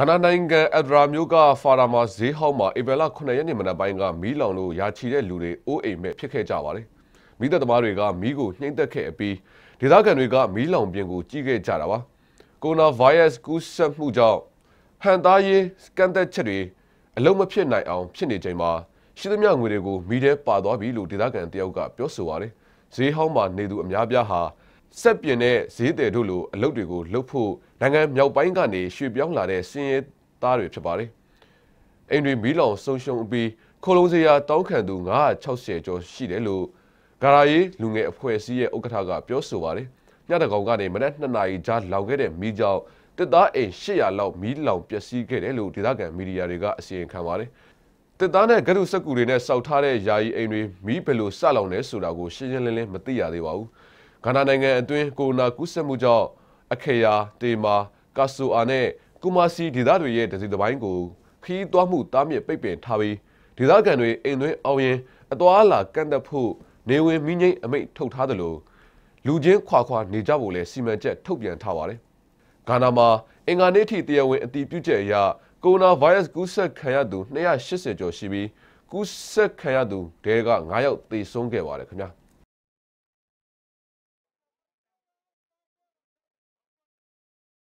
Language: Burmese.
ကနာနိုင်ငံအဒရာမျိုးကဖာရာမာဈေးဟောက်မှာဧပြီလ9ရက်နေ့မနက်ပိုင်းကမီးလောင်လို့ရာချီတဲ့လူတွေအိုးအိမ်မဲ့ဖြစ်ခဲ့ကြပါတယ်။မီးသက်သမားတွေကမီးကိုနှိမ့်သက်ခဲ့ပြီးဒေသခံတွေကမီးလောင်ပြင်ကိုကြီးခဲ့ကြတာပါ။ကိုရိုနာဗိုင်းရပ်စ်ကူးစက်မှုကြောင့်ဟန်သားရေးစကန်သက်ချက်တွေအလုံးမဖြစ်နိုင်အောင်ဖြစ်နေချိန်မှာရှိသမျှငွေတွေကိုမီးထဲပါသွားပြီလို့ဒေသခံတယောက်ကပြောဆိုပါတယ်။ဈေးဟောက်မှာနေသူအများပြားဟာစက်ပြင်းတဲ့ဈေးတယ်တို့လိုအလုပ်တွေကိုလုပ်ဖို့နိုင်ငံမြောက်ပိုင်းကနေရွှေ့ပြောင်းလာတဲ့စင်းရဲသားတွေဖြစ်ပါတယ်။အိမ်တွေမီးလောင်ဆုံးရှုံးပြီးခိုးလုံးစရာတောင်းခံသူ960ကျော်ရှိတယ်လို့ဂါရာရေးလူငယ်အဖွဲ့အစည်းရဲ့ဥက္ကဋ္ဌကပြောဆိုပါတယ်။ညတကောင်ကနေမနက်2နာရီကြားလောင်ခဲ့တဲ့မီးကြောင့်တစ်သားအိမ်800လောက်မီးလောင်ပျက်စီးခဲ့တယ်လို့ဒေသခံမီဒီယာတွေကအစီရင်ခံပါတယ်။တစ်သားနဲ့ဂရုစက်ကူတွေနဲ့စောက်ထားတဲ့ယာယီအိမ်တွေမီးဘယ်လိုစလောင်လဲဆိုတာကိုရှင်းရှင်းလင်းလင်းမသိရသေးပါဘူး။ဂါနာနိုင်ငံအတွင်းကိုရိုနာကူးစက်မှုကြောင့်အခေယာတေမာကာဆိုအာနဲ့ကူမာစီဒေသတွေရဲ့ဒစီတပိုင်းကိုခီးသွွားမှုတားမြစ်ပိတ်ပင်ထားပြီးဒေသခံတွေအိမ်သွင်းအောင်ရင်အသွာအလာကန့်သက်ဖို့နေဝင်မိငိမ့်အမိန့်ထုတ်ထားတယ်လို့လူချင်းခွာခွာနေကြဖို့လည်းစီမံချက်ထုတ်ပြန်ထားပါတယ်။ဂါနာမှာအင်္ဂါနေ့ထိတရားဝင်အတည်ပြုချက်အရကိုရိုနာဗိုင်းရပ်စ်ကူးစက်ခံရသူ280ကျော်ရှိပြီးကူးစက်ခံရသူတဲက9ယောက်သေဆုံးခဲ့ပါတယ်ခင်ဗျာ။